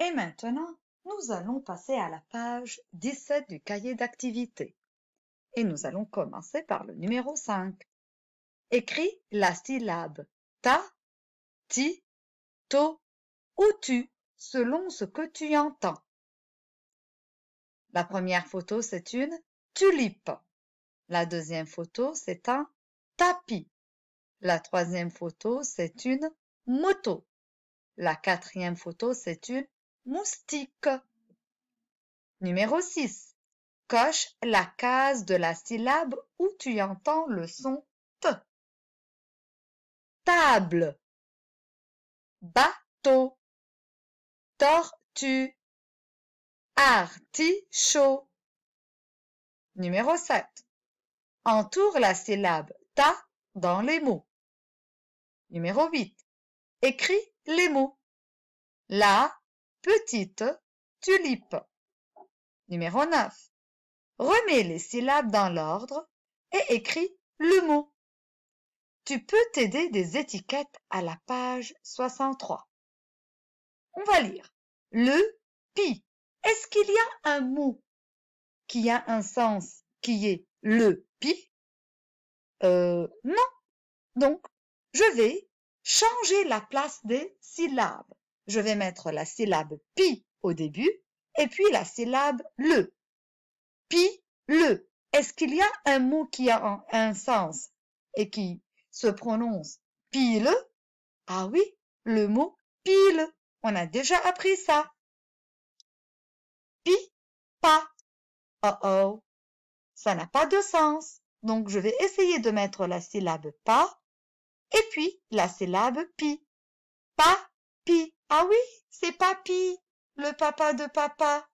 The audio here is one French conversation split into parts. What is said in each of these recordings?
Et maintenant, nous allons passer à la page 17 du cahier d'activité. Et nous allons commencer par le numéro 5. Écris la syllabe ta, ti, to ou tu selon ce que tu entends. La première photo, c'est une tulipe. La deuxième photo, c'est un tapis. La troisième photo, c'est une moto. La quatrième photo, c'est une moustique. Numéro 6. Coche la case de la syllabe où tu entends le son T. Table. Bateau. Tortue. Artichaut. Numéro 7. Entoure la syllabe ta dans les mots. Numéro 8. Écris les mots. La, petite tulipe numéro 9. remets les syllabes dans l'ordre et écris le mot tu peux t'aider des étiquettes à la page 63. on va lire le pi. est-ce qu'il y a un mot qui a un sens qui est le pi euh non donc je vais changer la place des syllabes je vais mettre la syllabe pi au début et puis la syllabe le. Pi, le. Est-ce qu'il y a un mot qui a un, sens et qui se prononce pile Ah oui, le mot pile. On a déjà appris ça. Pi, pas. Oh oh. Ça n'a pas de sens. Donc je vais essayer de mettre la syllabe PA et puis la syllabe pi. Pas, pi ah oui c'est papy le papa de papa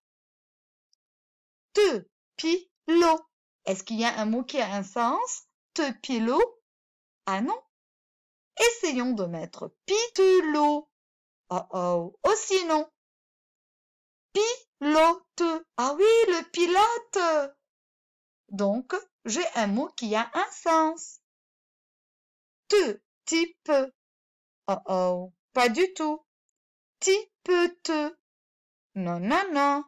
te pi est-ce qu'il y a un mot qui a un sens te pilot ah non essayons de mettre pi oh oh aussi non pilote ah oui le pilote donc j'ai un mot qui a un sens te type oh oh pas du tout Petite, Non, non, non.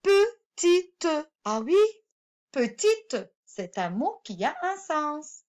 Petite. Ah oui, petite, c'est un mot qui a un sens.